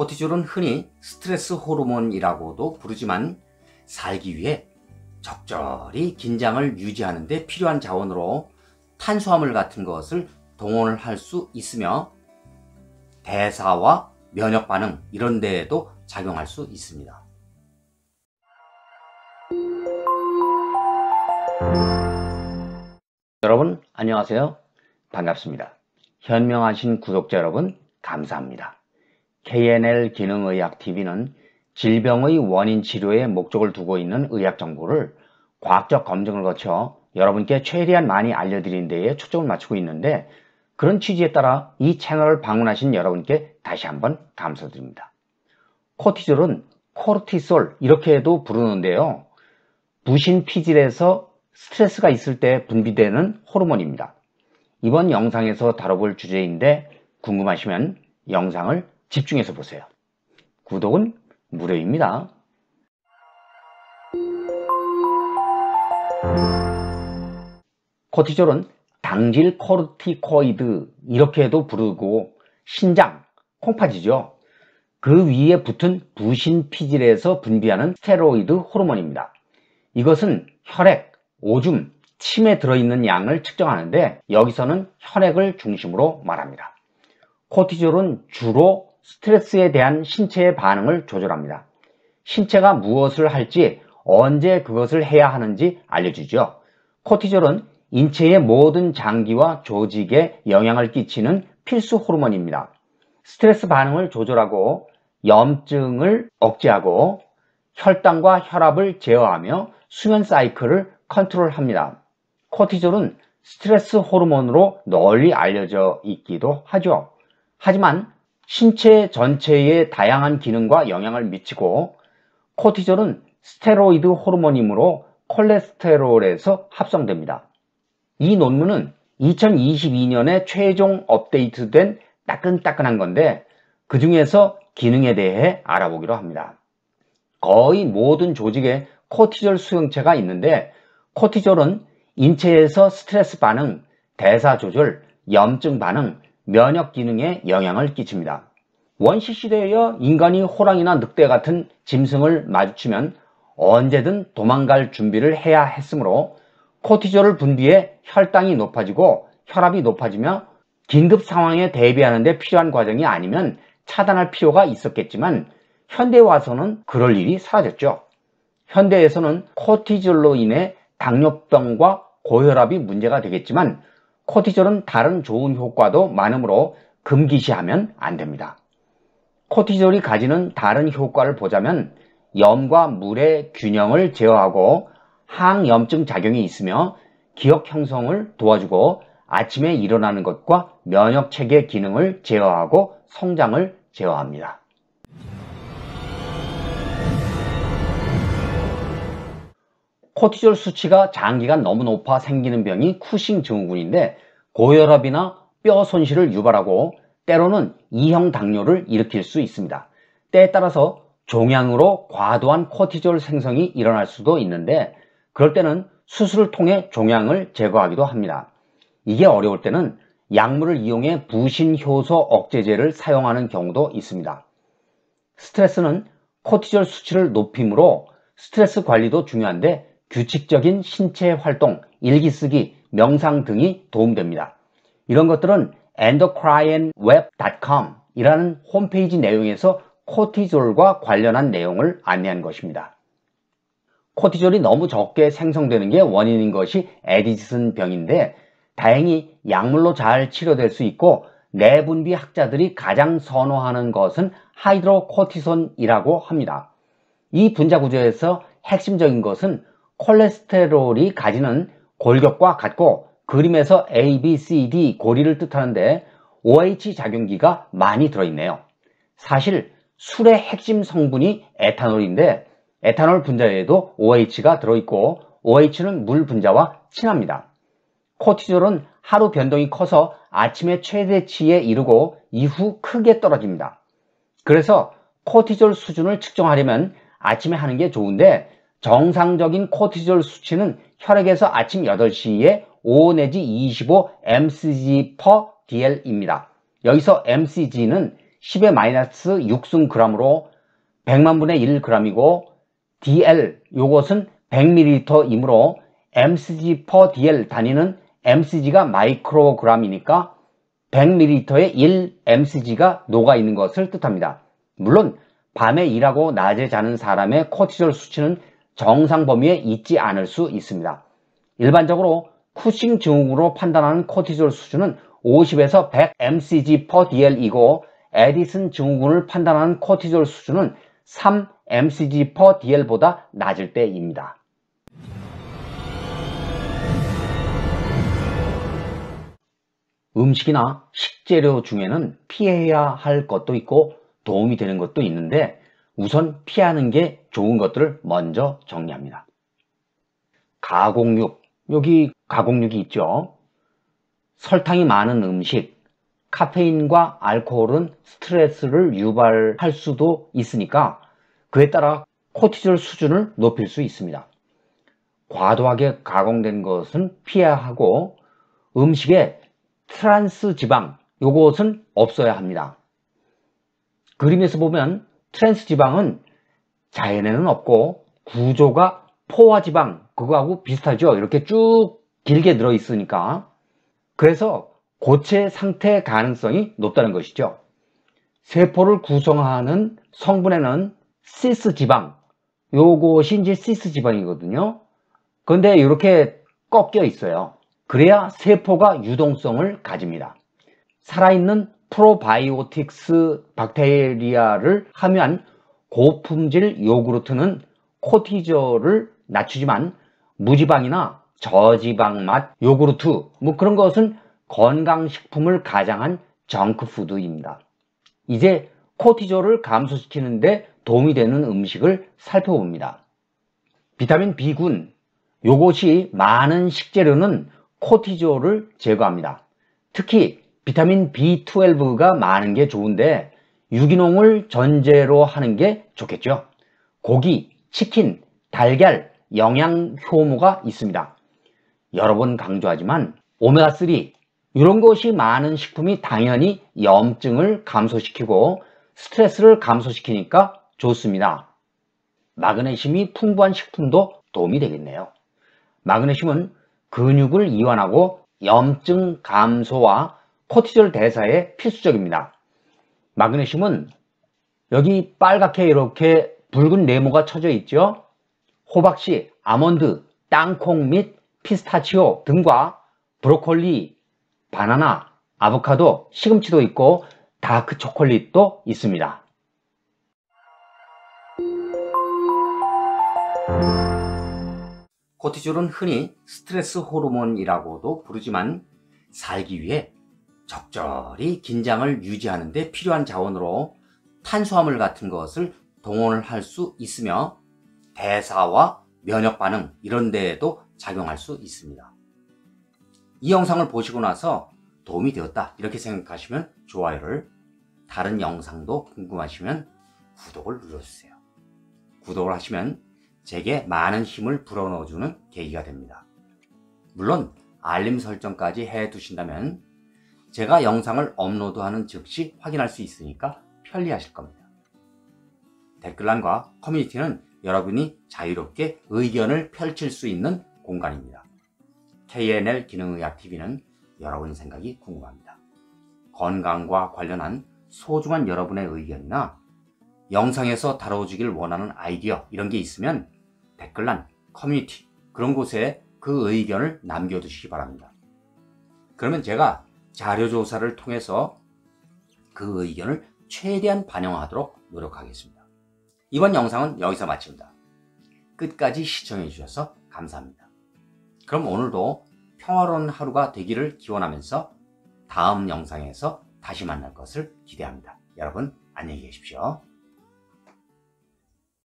코티졸은 흔히 스트레스 호르몬이라고도 부르지만 살기 위해 적절히 긴장을 유지하는 데 필요한 자원으로 탄수화물 같은 것을 동원을 할 수 있으며 대사와 면역 반응 이런 데에도 작용할 수 있습니다. 여러분 안녕하세요. 반갑습니다. 현명하신 구독자 여러분 감사합니다. KNL 기능의학 TV는 질병의 원인 치료에 목적을 두고 있는 의학 정보를 과학적 검증을 거쳐 여러분께 최대한 많이 알려드린 데에 초점을 맞추고 있는데 그런 취지에 따라 이 채널을 방문하신 여러분께 다시 한번 감사드립니다. 코티졸은 코르티솔 이렇게 해도 부르는데요. 부신 피질에서 스트레스가 있을 때 분비되는 호르몬입니다. 이번 영상에서 다뤄볼 주제인데 궁금하시면 영상을 집중해서 보세요. 구독은 무료입니다. 코티졸은 당질 코르티코이드 이렇게도 부르고 신장, 콩팥이죠. 그 위에 붙은 부신 피질에서 분비하는 스테로이드 호르몬입니다. 이것은 혈액, 오줌, 침에 들어있는 양을 측정하는데 여기서는 혈액을 중심으로 말합니다. 코티졸은 주로 스트레스에 대한 신체의 반응을 조절합니다. 신체가 무엇을 할지 언제 그것을 해야 하는지 알려주죠. 코티졸은 인체의 모든 장기와 조직에 영향을 끼치는 필수 호르몬입니다. 스트레스 반응을 조절하고 염증을 억제하고 혈당과 혈압을 제어하며 수면 사이클을 컨트롤합니다. 코티졸은 스트레스 호르몬으로 널리 알려져 있기도 하죠. 하지만 신체 전체에 다양한 기능과 영향을 미치고 코티졸은 스테로이드 호르몬이므로 콜레스테롤에서 합성됩니다. 이 논문은 2022년에 최종 업데이트된 따끈따끈한 건데 그 중에서 기능에 대해 알아보기로 합니다. 거의 모든 조직에 코티졸 수용체가 있는데 코티졸은 인체에서 스트레스 반응, 대사 조절, 염증 반응, 면역 기능에 영향을 끼칩니다. 원시 시대에 이어 인간이 호랑이나 늑대 같은 짐승을 마주치면 언제든 도망갈 준비를 해야 했으므로 코티졸을 분비해 혈당이 높아지고 혈압이 높아지며 긴급 상황에 대비하는 데 필요한 과정이 아니면 차단할 필요가 있었겠지만 현대에 와서는 그럴 일이 사라졌죠. 현대에서는 코티졸로 인해 당뇨병과 고혈압이 문제가 되겠지만 코티졸은 다른 좋은 효과도 많으므로 금기시하면 안 됩니다. 코티졸이 가지는 다른 효과를 보자면 염과 물의 균형을 제어하고 항염증 작용이 있으며 기억 형성을 도와주고 아침에 일어나는 것과 면역체계 기능을 제어하고 성장을 제어합니다. 코티졸 수치가 장기간 너무 높아 생기는 병이 쿠싱 증후군인데 고혈압이나 뼈 손실을 유발하고 때로는 이형 당뇨를 일으킬 수 있습니다. 때에 따라서 종양으로 과도한 코티졸 생성이 일어날 수도 있는데 그럴 때는 수술을 통해 종양을 제거하기도 합니다. 이게 어려울 때는 약물을 이용해 부신효소 억제제를 사용하는 경우도 있습니다. 스트레스는 코티졸 수치를 높임으로 스트레스 관리도 중요한데 규칙적인 신체 활동, 일기 쓰기, 명상 등이 도움됩니다. 이런 것들은 endocrineWeb.com 이라는 홈페이지 내용에서 코티졸과 관련한 내용을 안내한 것입니다. 코티졸이 너무 적게 생성되는 게 원인인 것이 에디슨 병인데 다행히 약물로 잘 치료될 수 있고 내분비 학자들이 가장 선호하는 것은 하이드로코티손이라고 합니다. 이 분자 구조에서 핵심적인 것은 콜레스테롤이 가지는 골격과 같고 그림에서 A, B, C, D 고리를 뜻하는데 OH 작용기가 많이 들어있네요. 사실 술의 핵심 성분이 에탄올인데 에탄올 분자에도 OH가 들어있고 OH는 물 분자와 친합니다. 코티졸은 하루 변동이 커서 아침에 최대치에 이르고 이후 크게 떨어집니다. 그래서 코티졸 수준을 측정하려면 아침에 하는 게 좋은데 정상적인 코티졸 수치는 혈액에서 아침 8시에 5 내지 25 mcg per dl입니다. 여기서 mcg는 10의 마이너스 6승 그 g으로 100만 분의 1그 g이고 dl 요것은 100ml이므로 mcg per dl 단위는 mcg가 마이크로그램이니까 100ml에 1 mcg가 녹아 있는 것을 뜻합니다. 물론 밤에 일하고 낮에 자는 사람의 코티졸 수치는 정상 범위에 있지 않을 수 있습니다. 일반적으로 쿠싱 증후군으로 판단하는 코티졸 수준은 50에서 100 mcg per dl이고 에디슨 증후군을 판단하는 코티졸 수준은 3 mcg per dl보다 낮을 때입니다. 음식이나 식재료 중에는 피해야 할 것도 있고 도움이 되는 것도 있는데 우선 피하는 게 좋은 것들을 먼저 정리합니다. 가공육, 여기 가공육이 있죠. 설탕이 많은 음식, 카페인과 알코올은 스트레스를 유발할 수도 있으니까 그에 따라 코티졸 수준을 높일 수 있습니다. 과도하게 가공된 것은 피해야 하고 음식에 트란스 지방 요것은 없어야 합니다. 그림에서 보면 트랜스 지방은 자연에는 없고 구조가 포화 지방 그거하고 비슷하죠. 이렇게 쭉 길게 늘어 있으니까. 그래서 고체 상태 가능성이 높다는 것이죠. 세포를 구성하는 성분에는 시스 지방, 요것이 이제 시스 지방이거든요. 그런데 이렇게 꺾여 있어요. 그래야 세포가 유동성을 가집니다. 살아있는 프로바이오틱스 박테리아를 함유한 고품질 요구르트는 코티저를 낮추지만 무지방이나 저지방 맛 요구르트 뭐 그런 것은 건강식품을 가장한 정크푸드입니다. 이제 코티저를 감소시키는데 도움이 되는 음식을 살펴봅니다. 비타민 B군 요것이 많은 식재료는 코티저를 제거합니다. 특히 비타민 B12가 많은 게 좋은데 유기농을 전제로 하는 게 좋겠죠. 고기, 치킨, 달걀, 영양 효모가 있습니다. 여러 번 강조하지만 오메가3 이런 것이 많은 식품이 당연히 염증을 감소시키고 스트레스를 감소시키니까 좋습니다. 마그네슘이 풍부한 식품도 도움이 되겠네요. 마그네슘은 근육을 이완하고 염증 감소와 코티졸 대사에 필수적입니다. 마그네슘은 여기 빨갛게 이렇게 붉은 네모가 쳐져 있죠. 호박씨, 아몬드, 땅콩 및 피스타치오 등과 브로콜리, 바나나, 아보카도, 시금치도 있고 다크 초콜릿도 있습니다. 코티졸은 흔히 스트레스 호르몬이라고도 부르지만 살기 위해 적절히 긴장을 유지하는 데 필요한 자원으로 탄수화물 같은 것을 동원을 할 수 있으며 대사와 면역 반응 이런 데에도 작용할 수 있습니다. 이 영상을 보시고 나서 도움이 되었다 이렇게 생각하시면 좋아요를 다른 영상도 궁금하시면 구독을 눌러주세요. 구독을 하시면 제게 많은 힘을 불어넣어주는 계기가 됩니다. 물론 알림 설정까지 해두신다면 제가 영상을 업로드하는 즉시 확인할 수 있으니까 편리하실 겁니다. 댓글란과 커뮤니티는 여러분이 자유롭게 의견을 펼칠 수 있는 공간입니다. KNL 기능의학TV는 여러분 생각이 궁금합니다. 건강과 관련한 소중한 여러분의 의견이나 영상에서 다뤄주길 원하는 아이디어 이런 게 있으면 댓글란, 커뮤니티 그런 곳에 그 의견을 남겨두시기 바랍니다. 그러면 제가 자료조사를 통해서 그 의견을 최대한 반영하도록 노력하겠습니다. 이번 영상은 여기서 마칩니다. 끝까지 시청해주셔서 감사합니다. 그럼 오늘도 평화로운 하루가 되기를 기원하면서 다음 영상에서 다시 만날 것을 기대합니다. 여러분 안녕히 계십시오.